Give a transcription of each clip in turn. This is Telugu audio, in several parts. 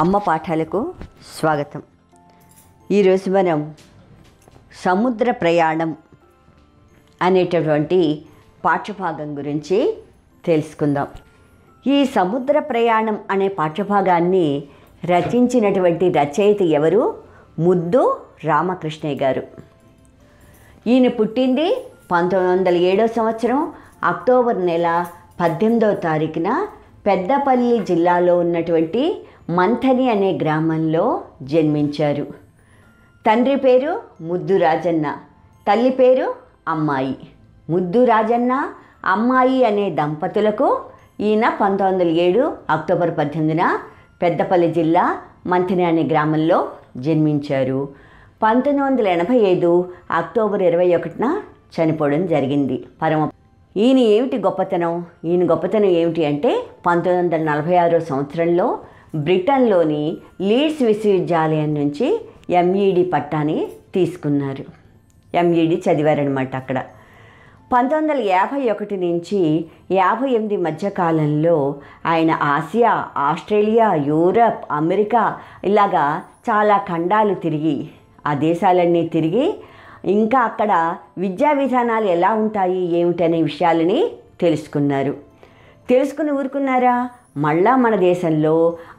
అమ్మ పాఠాలకు స్వాగతం ఈరోజు మనం సముద్ర ప్రయాణం అనేటటువంటి పాఠ్యభాగం గురించి తెలుసుకుందాం ఈ సముద్ర ప్రయాణం అనే పాఠ్యభాగాన్ని రచించినటువంటి రచయిత ఎవరు ముద్దు రామకృష్ణయ్య గారు ఈయన పుట్టింది పంతొమ్మిది వందల ఏడో సంవత్సరం అక్టోబర్ నెల పద్దెనిమిదవ తారీఖున పెద్దపల్లి జిల్లాలో ఉన్నటువంటి మంథని అనే గ్రామంలో జన్మించారు తండ్రి పేరు ముద్దు రాజన్న తల్లి పేరు అమ్మాయి ముద్దు రాజన్న అమ్మాయి అనే దంపతులకు ఈయన పంతొమ్మిది వందల ఏడు అక్టోబర్ పద్దెనిమిదిన పెద్దపల్లి జిల్లా మంథని అనే గ్రామంలో జన్మించారు పంతొమ్మిది వందల ఎనభై ఐదు అక్టోబర్ ఇరవై ఒకటిన చనిపోవడం జరిగింది పరమ ఈయన ఏమిటి గొప్పతనం ఈయన గొప్పతనం ఏమిటి అంటే పంతొమ్మిది వందల నలభై ఆరో సంవత్సరంలో బ్రిటన్లోని లీడ్స్ విశ్వవిద్యాలయం నుంచి ఎంఈడి పట్టాన్ని తీసుకున్నారు ఎంఈడి చదివారనమాట అక్కడ పంతొమ్మిది వందల యాభై ఒకటి నుంచి యాభై ఎనిమిది మధ్యకాలంలో ఆయన ఆసియా ఆస్ట్రేలియా యూరప్ అమెరికా ఇలాగా చాలా ఖండాలు తిరిగి ఆ దేశాలన్నీ తిరిగి ఇంకా అక్కడ విద్యా విధానాలు ఎలా ఉంటాయి ఏమిటనే విషయాలని తెలుసుకున్నారు తెలుసుకుని ఊరుకున్నారా మళ్ళా మన దేశంలో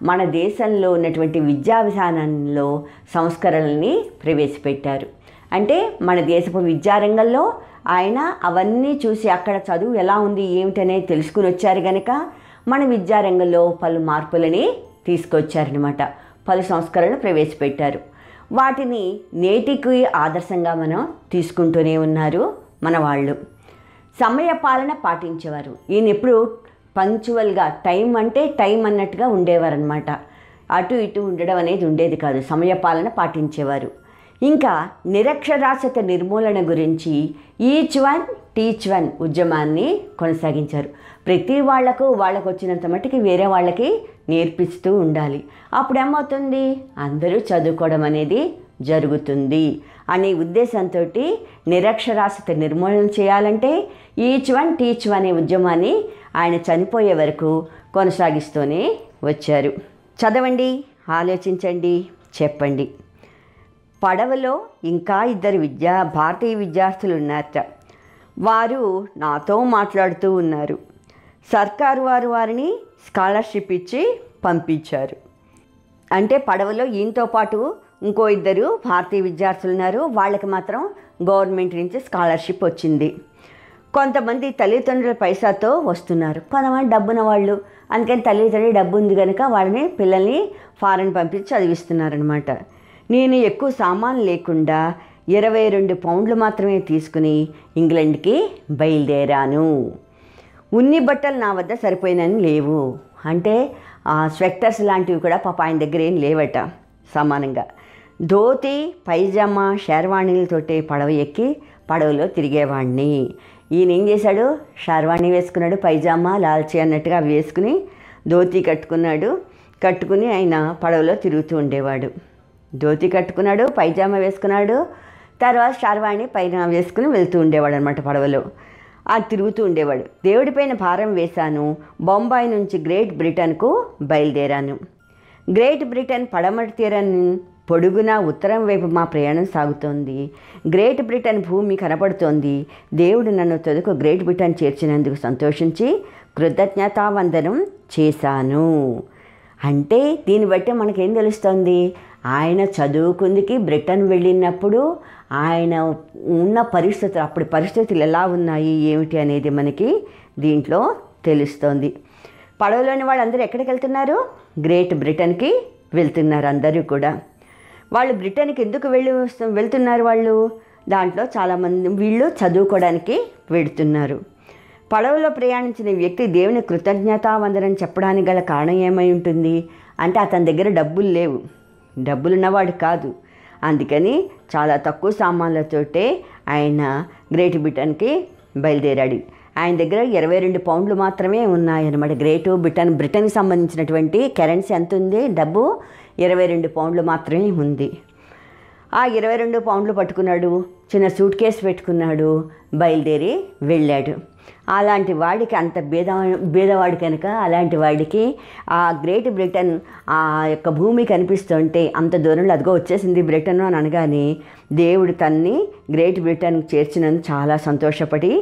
మన దేశంలో ఉన్నటువంటి విద్యా విధానంలో సంస్కరణల్ని ప్రవేశపెట్టారు అంటే మన దేశపు విద్యారంగంలో ఆయన అవన్నీ చూసి అక్కడ చదువు ఎలా ఉంది ఏమిటనేది తెలుసుకుని వచ్చారు కనుక మన విద్యారంగంలో పలు మార్పులని తీసుకొచ్చారనమాట పలు సంస్కరణలు ప్రవేశపెట్టారు వాటిని నేటికి ఆదర్శంగా మనం తీసుకుంటూనే ఉన్నారు మన వాళ్ళు సమయ పాలన పాటించేవారు ఈయన ఎప్పుడు పంచువల్గా టైం అంటే టైం అన్నట్టుగా ఉండేవారనమాట అటు ఇటు ఉండడం అనేది ఉండేది కాదు సమయపాలన పాటించేవారు ఇంకా నిరక్షరాస్యత నిర్మూలన గురించి ఈచ్ వన్ టీచ్ వన్ ఉద్యమాన్ని కొనసాగించారు ప్రతి వాళ్లకు వాళ్ళకు వచ్చినంత మట్టుకి వేరే వాళ్ళకి నేర్పిస్తూ ఉండాలి అప్పుడు ఏమవుతుంది అందరూ చదువుకోవడం అనేది జరుగుతుంది అనే ఉద్దేశంతో నిరక్షరాస్యత నిర్మూలన చేయాలంటే ఈచ్ వన్ టీచ్ వన్ అనే ఉద్యమాన్ని ఆయన చనిపోయే వరకు కొనసాగిస్తూనే వచ్చారు చదవండి ఆలోచించండి చెప్పండి పడవలో ఇంకా ఇద్దరు విద్యా భారతీయ విద్యార్థులు ఉన్నారట వారు నాతో మాట్లాడుతూ ఉన్నారు సర్కారు వారు వారిని స్కాలర్షిప్ ఇచ్చి పంపించారు అంటే పడవలో ఈయనతో పాటు ఇంకో ఇద్దరు భారతీయ విద్యార్థులు ఉన్నారు వాళ్ళకి మాత్రం గవర్నమెంట్ నుంచి స్కాలర్షిప్ వచ్చింది కొంతమంది తల్లిదండ్రుల పైసాతో వస్తున్నారు కొంతమంది డబ్బున వాళ్ళు అందుకని తల్లిదండ్రులు డబ్బు ఉంది కనుక వాళ్ళని పిల్లల్ని ఫారెన్ పంపించి చదివిస్తున్నారనమాట నేను ఎక్కువ సామాన్ లేకుండా ఇరవై రెండు పౌండ్లు మాత్రమే తీసుకుని ఇంగ్లండ్కి బయలుదేరాను ఉన్ని బట్టలు నా వద్ద సరిపోయినని లేవు అంటే స్వెక్టర్స్ లాంటివి కూడా పాప ఆయన దగ్గర ఏం లేవట సమానంగా ధోతి పైజామా షేర్వాణీలతోటి పడవ ఎక్కి పడవలో తిరిగేవాడిని ఈయన ఏం చేశాడు షార్వాణి వేసుకున్నాడు పైజామా లాల్చి అన్నట్టుగా అవి వేసుకుని ధోతి కట్టుకున్నాడు కట్టుకుని ఆయన పడవలో తిరుగుతూ ఉండేవాడు ధోతి కట్టుకున్నాడు పైజామా వేసుకున్నాడు తర్వాత షర్వాణి పైన వేసుకుని వెళ్తూ ఉండేవాడు అనమాట పడవలో అది తిరుగుతూ ఉండేవాడు దేవుడిపైన భారం వేశాను బొంబాయి నుంచి గ్రేట్ బ్రిటన్కు బయలుదేరాను గ్రేట్ బ్రిటన్ పడమటి తీరాన్ని పొడుగునా ఉత్తరం వైపు మా ప్రయాణం సాగుతోంది గ్రేట్ బ్రిటన్ భూమి కనపడుతోంది దేవుడు నన్ను తొలుకు గ్రేట్ బ్రిటన్ చేర్చినందుకు సంతోషించి కృతజ్ఞతావందనం చేశాను అంటే దీన్ని బట్టి మనకేం తెలుస్తోంది ఆయన చదువుకుందికి బ్రిటన్ వెళ్ళినప్పుడు ఆయన ఉన్న పరిస్థితులు అప్పుడు పరిస్థితులు ఎలా ఉన్నాయి ఏమిటి అనేది మనకి దీంట్లో తెలుస్తోంది పడవలోని వాళ్ళందరూ ఎక్కడికి వెళ్తున్నారు గ్రేట్ బ్రిటన్కి వెళ్తున్నారు అందరూ కూడా వాళ్ళు బ్రిటన్కి ఎందుకు వెళ్ళి వెళ్తున్నారు వాళ్ళు దాంట్లో చాలామంది వీళ్ళు చదువుకోవడానికి వెడుతున్నారు పడవలో ప్రయాణించిన వ్యక్తి దేవుని కృతజ్ఞతావందనం చెప్పడానికి గల కారణం ఏమై ఉంటుంది అంటే అతని దగ్గర డబ్బులు లేవు డబ్బులున్నవాడు కాదు అందుకని చాలా తక్కువ సామాన్లతోటే ఆయన గ్రేట్ బ్రిటన్కి బయలుదేరాడు ఆయన దగ్గర ఇరవై రెండు పౌండ్లు మాత్రమే ఉన్నాయన్నమాట గ్రేట్ బ్రిటన్ బ్రిటన్కి సంబంధించినటువంటి కరెన్సీ ఎంత ఉంది డబ్బు ఇరవై రెండు పౌండ్లు మాత్రమే ఉంది ఆ ఇరవై రెండు పౌండ్లు పట్టుకున్నాడు చిన్న సూట్ కేస్ పెట్టుకున్నాడు బయలుదేరి వెళ్ళాడు అలాంటి వాడికి అంత భేద భేదవాడు కనుక అలాంటి వాడికి ఆ గ్రేట్ బ్రిటన్ ఆ యొక్క భూమి కనిపిస్తుంటే అంత దూరంలో అదిగో వచ్చేసింది బ్రిటన్ అని అనగానే దేవుడు తన్ని గ్రేట్ బ్రిటన్ చేర్చినందుకు చాలా సంతోషపడి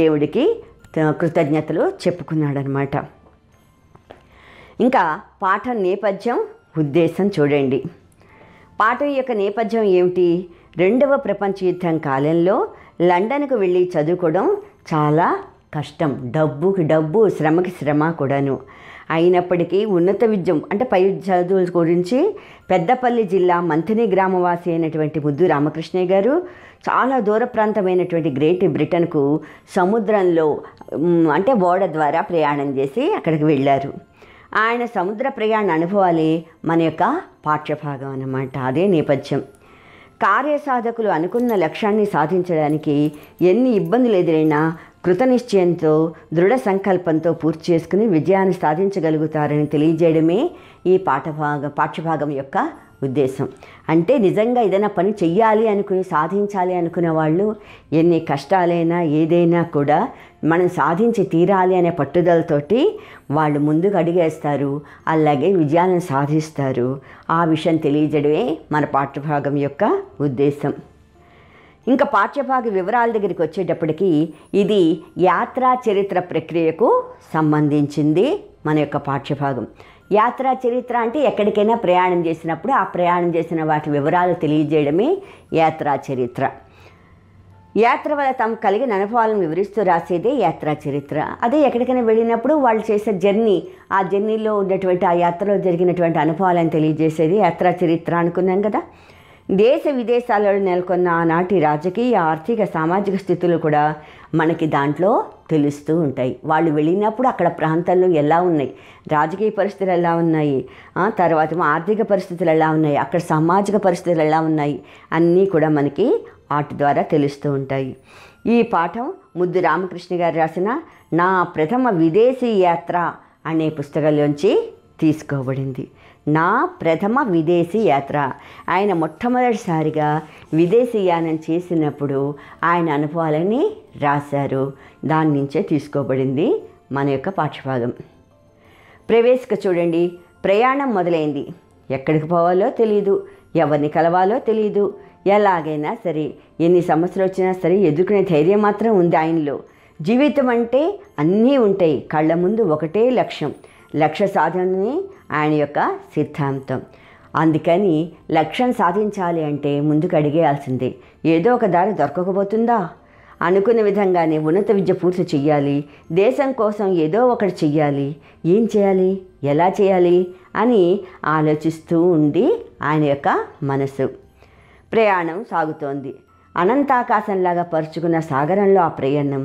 దేవుడికి కృతజ్ఞతలు చెప్పుకున్నాడనమాట ఇంకా పాఠ నేపథ్యం ఉద్దేశం చూడండి పాట యొక్క నేపథ్యం ఏమిటి రెండవ ప్రపంచ యుద్ధం కాలంలో లండన్కు వెళ్ళి చదువుకోవడం చాలా కష్టం డబ్బుకి డబ్బు శ్రమకి శ్రమ కూడాను అయినప్పటికీ ఉన్నత విద్యం అంటే పై చదువుల గురించి పెద్దపల్లి జిల్లా మంతిని గ్రామవాసి అయినటువంటి ముద్దు రామకృష్ణయ్య గారు చాలా దూర ప్రాంతమైనటువంటి గ్రేట్ బ్రిటన్కు సముద్రంలో అంటే ఓడ ద్వారా ప్రయాణం చేసి అక్కడికి వెళ్ళారు ఆయన సముద్ర ప్రయాణ అనుభవాలే మన యొక్క పాఠ్యభాగం అన్నమాట అదే నేపథ్యం కార్యసాధకులు అనుకున్న లక్ష్యాన్ని సాధించడానికి ఎన్ని ఇబ్బందులు ఎదురైనా కృతనిశ్చయంతో దృఢ సంకల్పంతో పూర్తి చేసుకుని విజయాన్ని సాధించగలుగుతారని తెలియజేయడమే ఈ పాఠభాగ పాఠ్యభాగం యొక్క ఉద్దేశం అంటే నిజంగా ఏదైనా పని చెయ్యాలి అనుకుని సాధించాలి అనుకునే వాళ్ళు ఎన్ని కష్టాలైనా ఏదైనా కూడా మనం సాధించి తీరాలి అనే పట్టుదలతోటి వాళ్ళు ముందుకు అడిగేస్తారు అలాగే విజయాలను సాధిస్తారు ఆ విషయం తెలియజేయడమే మన పాఠ్యభాగం యొక్క ఉద్దేశం ఇంకా పాఠ్యభాగ వివరాల దగ్గరికి వచ్చేటప్పటికీ ఇది యాత్రా చరిత్ర ప్రక్రియకు సంబంధించింది మన యొక్క పాఠ్యభాగం యాత్రా చరిత్ర అంటే ఎక్కడికైనా ప్రయాణం చేసినప్పుడు ఆ ప్రయాణం చేసిన వాటి వివరాలు తెలియజేయడమే యాత్రా చరిత్ర యాత్ర వల్ల తాము కలిగిన అనుభవాలను వివరిస్తూ రాసేదే యాత్రా చరిత్ర అదే ఎక్కడికైనా వెళ్ళినప్పుడు వాళ్ళు చేసే జర్నీ ఆ జర్నీలో ఉన్నటువంటి ఆ యాత్రలో జరిగినటువంటి అనుభవాలను తెలియజేసేది యాత్రా చరిత్ర అనుకున్నాం కదా దేశ విదేశాలలో నెలకొన్న ఆనాటి రాజకీయ ఆర్థిక సామాజిక స్థితులు కూడా మనకి దాంట్లో తెలుస్తూ ఉంటాయి వాళ్ళు వెళ్ళినప్పుడు అక్కడ ప్రాంతాల్లో ఎలా ఉన్నాయి రాజకీయ పరిస్థితులు ఎలా ఉన్నాయి తర్వాత ఆర్థిక పరిస్థితులు ఎలా ఉన్నాయి అక్కడ సామాజిక పరిస్థితులు ఎలా ఉన్నాయి అన్నీ కూడా మనకి ఆర్ట్ ద్వారా తెలుస్తూ ఉంటాయి ఈ పాఠం ముద్దు రామకృష్ణ గారు రాసిన నా ప్రథమ విదేశీ యాత్ర అనే పుస్తకంలోంచి తీసుకోబడింది నా ప్రథమ విదేశీ యాత్ర ఆయన మొట్టమొదటిసారిగా విదేశీయానం చేసినప్పుడు ఆయన అనుభవాలని రాశారు దాని నుంచే తీసుకోబడింది మన యొక్క పాఠభాగం ప్రవేశిక చూడండి ప్రయాణం మొదలైంది ఎక్కడికి పోవాలో తెలియదు ఎవరిని కలవాలో తెలియదు ఎలాగైనా సరే ఎన్ని సమస్యలు వచ్చినా సరే ఎదుర్కొనే ధైర్యం మాత్రం ఉంది ఆయనలో జీవితం అంటే అన్నీ ఉంటాయి కళ్ళ ముందు ఒకటే లక్ష్యం లక్ష్య సాధనని ఆయన యొక్క సిద్ధాంతం అందుకని లక్ష్యం సాధించాలి అంటే ముందుకు అడిగేయాల్సిందే ఏదో ఒక దారి దొరకకపోతుందా అనుకున్న విధంగానే ఉన్నత విద్య పూర్తి చెయ్యాలి దేశం కోసం ఏదో ఒకటి చెయ్యాలి ఏం చేయాలి ఎలా చేయాలి అని ఆలోచిస్తూ ఉంది ఆయన యొక్క మనసు ప్రయాణం సాగుతోంది అనంతాకాశంలాగా పరుచుకున్న సాగరంలో ఆ ప్రయాణం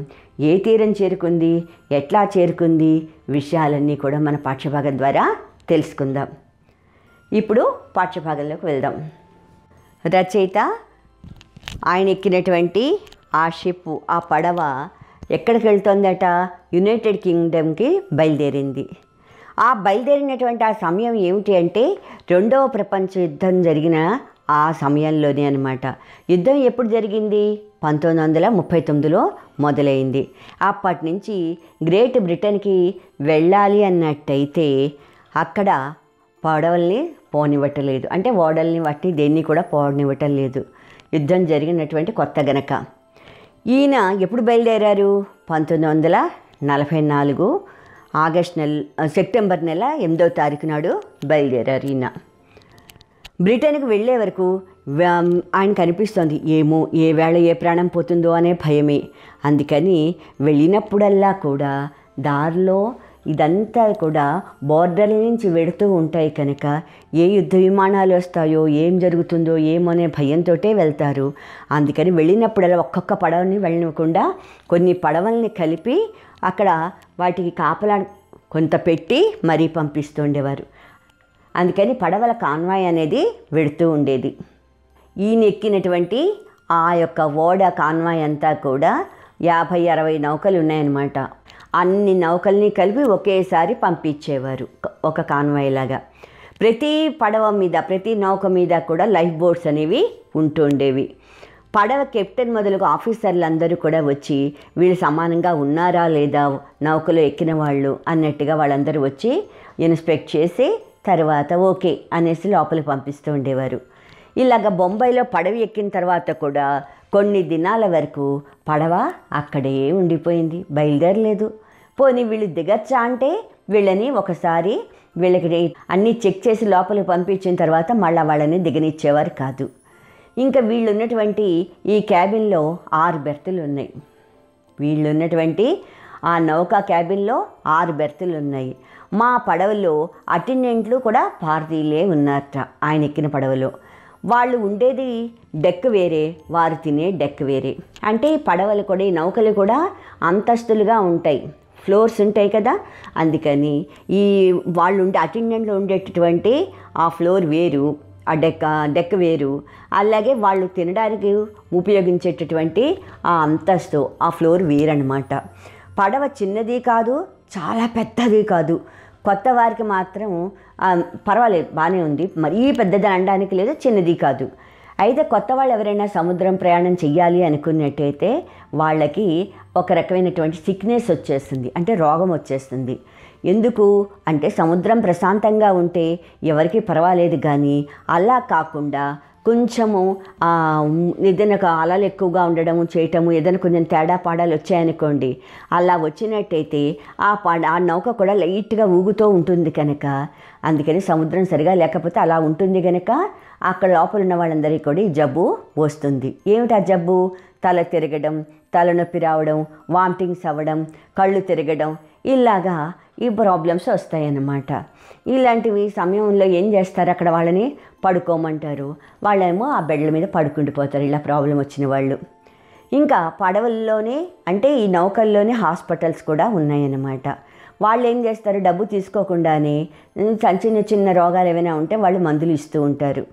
ఏ తీరం చేరుకుంది ఎట్లా చేరుకుంది విషయాలన్నీ కూడా మన పాఠ్యభాగం ద్వారా తెలుసుకుందాం ఇప్పుడు పాఠ్యభాగంలోకి వెళ్దాం రచయిత ఆయన ఎక్కినటువంటి ఆ షిప్ ఆ పడవ ఎక్కడికి వెళ్తుందట యునైటెడ్ కింగ్డమ్కి బయలుదేరింది ఆ బయలుదేరినటువంటి ఆ సమయం ఏమిటి అంటే రెండవ ప్రపంచ యుద్ధం జరిగిన ఆ సమయంలోనే అనమాట యుద్ధం ఎప్పుడు జరిగింది పంతొమ్మిది వందల ముప్పై తొమ్మిదిలో మొదలైంది అప్పటి నుంచి గ్రేట్ బ్రిటన్కి వెళ్ళాలి అన్నట్టయితే అక్కడ పడవల్ని పోనివ్వటలేదు అంటే ఓడల్ని బట్టి దేన్ని కూడా పోనివ్వటం లేదు యుద్ధం జరిగినటువంటి కొత్త గనక ఈయన ఎప్పుడు బయలుదేరారు పంతొమ్మిది వందల నలభై నాలుగు ఆగస్ట్ నెల సెప్టెంబర్ నెల ఎనిమిదవ తారీఖు నాడు బయలుదేరారు ఈయన బ్రిటన్కు వెళ్ళే వరకు ఆయన కనిపిస్తోంది ఏమో ఏ వేళ ఏ ప్రాణం పోతుందో అనే భయమే అందుకని వెళ్ళినప్పుడల్లా కూడా దారిలో ఇదంతా కూడా బార్డర్ల నుంచి వెడుతూ ఉంటాయి కనుక ఏ యుద్ధ విమానాలు వస్తాయో ఏం జరుగుతుందో ఏమనే భయంతో వెళ్తారు అందుకని వెళ్ళినప్పుడల్లా ఒక్కొక్క పడవని వెళ్ళకుండా కొన్ని పడవల్ని కలిపి అక్కడ వాటికి కాపలా కొంత పెట్టి మరీ పంపిస్తుండేవారు అందుకని పడవల కాన్వాయ్ అనేది వెడుతూ ఉండేది ఈయన ఎక్కినటువంటి ఆ యొక్క ఓడ కాన్వాయ్ అంతా కూడా యాభై అరవై నౌకలు ఉన్నాయన్నమాట అన్ని నౌకల్ని కలిపి ఒకేసారి పంపించేవారు ఒక కాన్వాయ్లాగా ప్రతి పడవ మీద ప్రతి నౌక మీద కూడా లైఫ్ బోట్స్ అనేవి ఉంటుండేవి పడవ కెప్టెన్ మొదలుగు ఆఫీసర్లు అందరూ కూడా వచ్చి వీళ్ళు సమానంగా ఉన్నారా లేదా నౌకలో ఎక్కిన వాళ్ళు అన్నట్టుగా వాళ్ళందరూ వచ్చి ఇన్స్పెక్ట్ చేసి తర్వాత ఓకే అనేసి లోపలికి పంపిస్తూ ఉండేవారు ఇలాగ బొంబాయిలో పడవ ఎక్కిన తర్వాత కూడా కొన్ని దినాల వరకు పడవ అక్కడే ఉండిపోయింది బయలుదేరలేదు పోనీ వీళ్ళు దిగచ్చా అంటే వీళ్ళని ఒకసారి వీళ్ళకి అన్నీ చెక్ చేసి లోపలికి పంపించిన తర్వాత మళ్ళీ వాళ్ళని దిగనిచ్చేవారు కాదు ఇంకా వీళ్ళు ఉన్నటువంటి ఈ క్యాబిన్లో ఆరు బెర్తులు ఉన్నాయి వీళ్ళు ఉన్నటువంటి ఆ నౌకా క్యాబిన్లో ఆరు బెర్తులు ఉన్నాయి మా పడవలో అటెండెంట్లు కూడా పార్టీలే ఉన్నారట ఆయన ఎక్కిన పడవలో వాళ్ళు ఉండేది డెక్ వేరే వారు తినే డెక్ వేరే అంటే పడవలు కూడా ఈ నౌకలు కూడా అంతస్తులుగా ఉంటాయి ఫ్లోర్స్ ఉంటాయి కదా అందుకని ఈ వాళ్ళు ఉండే అటెండెంట్లు ఉండేటటువంటి ఆ ఫ్లోర్ వేరు ఆ డెక్క డెక్క వేరు అలాగే వాళ్ళు తినడానికి ఉపయోగించేటటువంటి ఆ అంతస్తు ఆ ఫ్లోర్ వేరనమాట పడవ చిన్నది కాదు చాలా పెద్దది కాదు కొత్త వారికి మాత్రం పర్వాలేదు బాగానే ఉంది మరీ పెద్దది అనడానికి లేదు చిన్నది కాదు అయితే కొత్త వాళ్ళు ఎవరైనా సముద్రం ప్రయాణం చేయాలి అనుకున్నట్టయితే వాళ్ళకి ఒక రకమైనటువంటి సిక్నెస్ వచ్చేస్తుంది అంటే రోగం వచ్చేస్తుంది ఎందుకు అంటే సముద్రం ప్రశాంతంగా ఉంటే ఎవరికి పర్వాలేదు కానీ అలా కాకుండా కొంచెము ఏదైనా అలలు ఎక్కువగా ఉండడము చేయటము ఏదైనా కొంచెం తేడా పాడాలు వచ్చాయనుకోండి అలా వచ్చినట్టయితే ఆ పాడ ఆ నౌక కూడా లైట్గా ఊగుతూ ఉంటుంది కనుక అందుకని సముద్రం సరిగా లేకపోతే అలా ఉంటుంది కనుక అక్కడ లోపల ఉన్న వాళ్ళందరికీ కూడా ఈ జబ్బు వస్తుంది ఏమిటి ఆ జబ్బు తల తిరగడం తలనొప్పి రావడం వామిటింగ్స్ అవ్వడం కళ్ళు తిరగడం ఇలాగా ఈ ప్రాబ్లమ్స్ వస్తాయన్నమాట ఇలాంటివి సమయంలో ఏం చేస్తారు అక్కడ వాళ్ళని పడుకోమంటారు వాళ్ళేమో ఆ బెడ్ల మీద పడుకుండిపోతారు ఇలా ప్రాబ్లం వచ్చిన వాళ్ళు ఇంకా పడవల్లోనే అంటే ఈ నౌకల్లోనే హాస్పిటల్స్ కూడా ఉన్నాయన్నమాట వాళ్ళు ఏం చేస్తారు డబ్బు తీసుకోకుండానే చిన్న చిన్న రోగాలు ఏమైనా ఉంటే వాళ్ళు మందులు ఇస్తూ ఉంటారు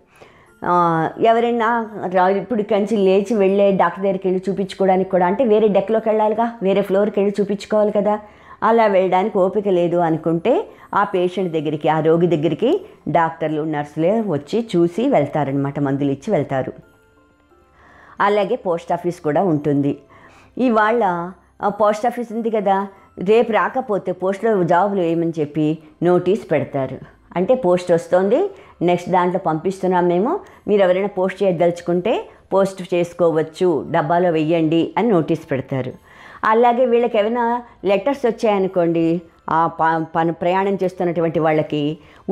ఎవరైనా ఇప్పుడు కంచి లేచి వెళ్ళే డాక్టర్ దగ్గరికి వెళ్ళి చూపించుకోవడానికి కూడా అంటే వేరే డెక్లోకి వెళ్ళాలిగా వేరే ఫ్లోర్కి వెళ్ళి చూపించుకోవాలి కదా అలా వెళ్ళడానికి ఓపిక లేదు అనుకుంటే ఆ పేషెంట్ దగ్గరికి ఆ రోగి దగ్గరికి డాక్టర్లు నర్సులే వచ్చి చూసి వెళ్తారనమాట మందులు ఇచ్చి వెళ్తారు అలాగే పోస్ట్ ఆఫీస్ కూడా ఉంటుంది ఇవాళ పోస్ట్ ఆఫీస్ ఉంది కదా రేపు రాకపోతే పోస్ట్లో జాబులు వేయమని చెప్పి నోటీస్ పెడతారు అంటే పోస్ట్ వస్తుంది నెక్స్ట్ దాంట్లో పంపిస్తున్నాం మేము మీరు ఎవరైనా పోస్ట్ చేయదలుచుకుంటే పోస్ట్ చేసుకోవచ్చు డబ్బాలో వెయ్యండి అని నోటీస్ పెడతారు అలాగే వీళ్ళకి ఏమైనా లెటర్స్ వచ్చాయనుకోండి ఆ పని ప్రయాణం చేస్తున్నటువంటి వాళ్ళకి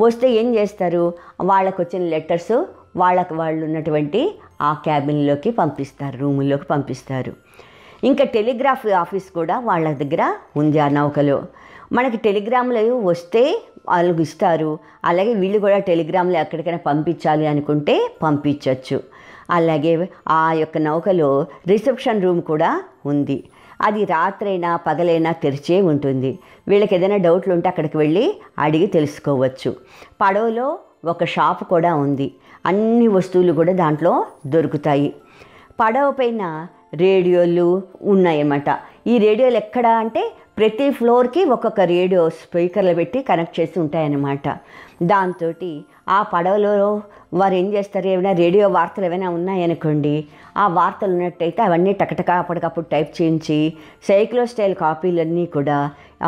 వస్తే ఏం చేస్తారు వాళ్ళకు వచ్చిన లెటర్స్ వాళ్ళకు వాళ్ళు ఉన్నటువంటి ఆ క్యాబిన్లోకి పంపిస్తారు రూముల్లోకి పంపిస్తారు ఇంకా టెలిగ్రాఫ్ ఆఫీస్ కూడా వాళ్ళ దగ్గర ఉంది ఆ నౌకలో మనకి టెలిగ్రామ్లు వస్తే వాళ్ళకి ఇస్తారు అలాగే వీళ్ళు కూడా టెలిగ్రామ్లు ఎక్కడికైనా పంపించాలి అనుకుంటే పంపించవచ్చు అలాగే ఆ యొక్క నౌకలో రిసెప్షన్ రూమ్ కూడా ఉంది అది రాత్రైనా పగలైనా తెరిచే ఉంటుంది వీళ్ళకి ఏదైనా డౌట్లు ఉంటే అక్కడికి వెళ్ళి అడిగి తెలుసుకోవచ్చు పడవలో ఒక షాప్ కూడా ఉంది అన్ని వస్తువులు కూడా దాంట్లో దొరుకుతాయి పడవ పైన రేడియోలు ఉన్నాయన్నమాట ఈ రేడియోలు ఎక్కడ అంటే ప్రతి ఫ్లోర్కి ఒక్కొక్క రేడియో స్పీకర్లు పెట్టి కనెక్ట్ చేసి ఉంటాయన్నమాట దాంతో ఆ పడవలో వారు ఏం చేస్తారు ఏమైనా రేడియో వార్తలు ఏమైనా ఉన్నాయనుకోండి ఆ వార్తలు ఉన్నట్టయితే అవన్నీ టకటక అప్పటికప్పుడు టైప్ చేయించి సైక్లో స్టైల్ కాపీలన్నీ కూడా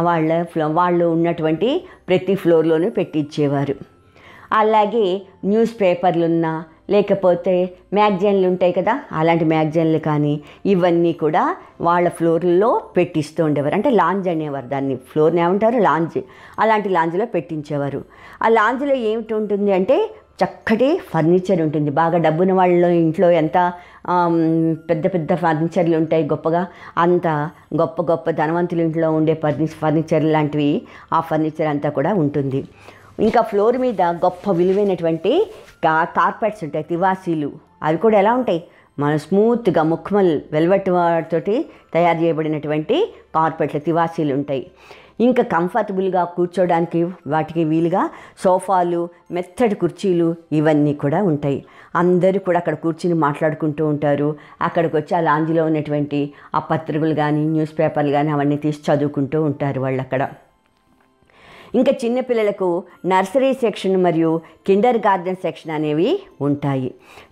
వాళ్ళ వాళ్ళు ఉన్నటువంటి ప్రతి ఫ్లోర్లోనూ పెట్టించేవారు అలాగే న్యూస్ పేపర్లున్నా లేకపోతే మ్యాగజైన్లు ఉంటాయి కదా అలాంటి మ్యాగజైన్లు కానీ ఇవన్నీ కూడా వాళ్ళ ఫ్లోర్లో పెట్టిస్తూ ఉండేవారు అంటే లాంజ్ అనేవారు దాన్ని ఫ్లోర్ని ఏమంటారు లాంజ్ అలాంటి లాంజ్లో పెట్టించేవారు ఆ లాంజ్లో ఏమిటి ఉంటుంది అంటే చక్కటి ఫర్నిచర్ ఉంటుంది బాగా డబ్బున వాళ్ళ ఇంట్లో ఎంత పెద్ద పెద్ద ఫర్నిచర్లు ఉంటాయి గొప్పగా అంత గొప్ప గొప్ప ధనవంతుల ఇంట్లో ఉండే ఫర్ని ఫర్నిచర్ లాంటివి ఆ ఫర్నిచర్ అంతా కూడా ఉంటుంది ఇంకా ఫ్లోర్ మీద గొప్ప విలువైనటువంటి కా కార్పెట్స్ ఉంటాయి తివాసీలు అవి కూడా ఎలా ఉంటాయి మన స్మూత్గా ముఖ్మల్ వెల్వెట్ తోటి తయారు చేయబడినటువంటి కార్పెట్లు తివాసీలు ఉంటాయి ఇంకా కంఫర్టబుల్గా కూర్చోడానికి వాటికి వీలుగా సోఫాలు మెత్తడి కుర్చీలు ఇవన్నీ కూడా ఉంటాయి అందరూ కూడా అక్కడ కూర్చుని మాట్లాడుకుంటూ ఉంటారు అక్కడికి వచ్చి ఆ లాంజీలో ఉన్నటువంటి ఆ పత్రికలు కానీ న్యూస్ పేపర్లు కానీ అవన్నీ తీసి చదువుకుంటూ ఉంటారు వాళ్ళు అక్కడ ఇంకా చిన్నపిల్లలకు నర్సరీ సెక్షన్ మరియు కిండర్ గార్డెన్ సెక్షన్ అనేవి ఉంటాయి